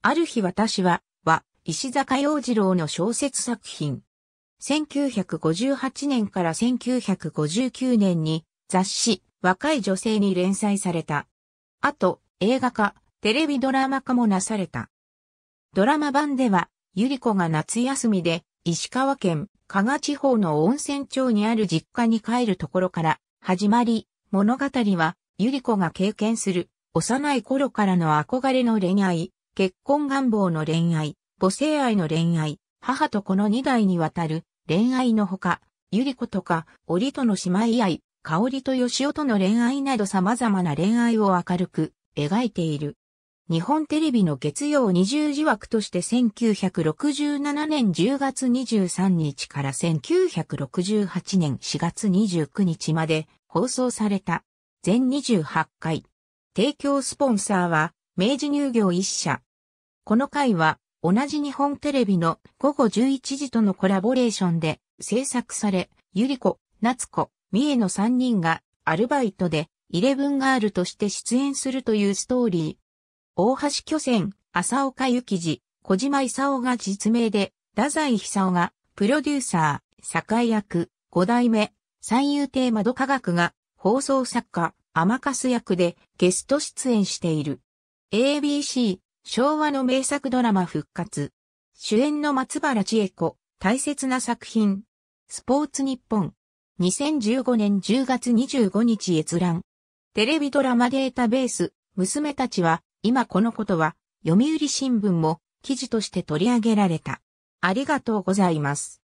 ある日私は、は、石坂洋次郎の小説作品。1958年から1959年に雑誌、若い女性に連載された。あと、映画化、テレビドラマ化もなされた。ドラマ版では、ゆり子が夏休みで、石川県、加賀地方の温泉町にある実家に帰るところから、始まり、物語は、ゆり子が経験する、幼い頃からの憧れの恋愛、結婚願望の恋愛、母性愛の恋愛、母と子の二代にわたる恋愛のほか、ゆり子とか、おりとの姉妹愛、香りと吉尾との恋愛など様々な恋愛を明るく描いている。日本テレビの月曜20時枠として1967年10月23日から1968年4月29日まで放送された全28回。提供スポンサーは明治乳業一社、この回は、同じ日本テレビの午後11時とのコラボレーションで制作され、ゆり子、夏子、三重の3人がアルバイトでイレブンガールとして出演するというストーリー。大橋巨泉、浅岡幸二、小島勲が実名で、太宰久夫がプロデューサー、堺役、五代目、三遊亭窓科学が放送作家、甘かす役でゲスト出演している。ABC、昭和の名作ドラマ復活。主演の松原千恵子、大切な作品。スポーツ日本。2015年10月25日閲覧。テレビドラマデータベース、娘たちは、今このことは、読売新聞も記事として取り上げられた。ありがとうございます。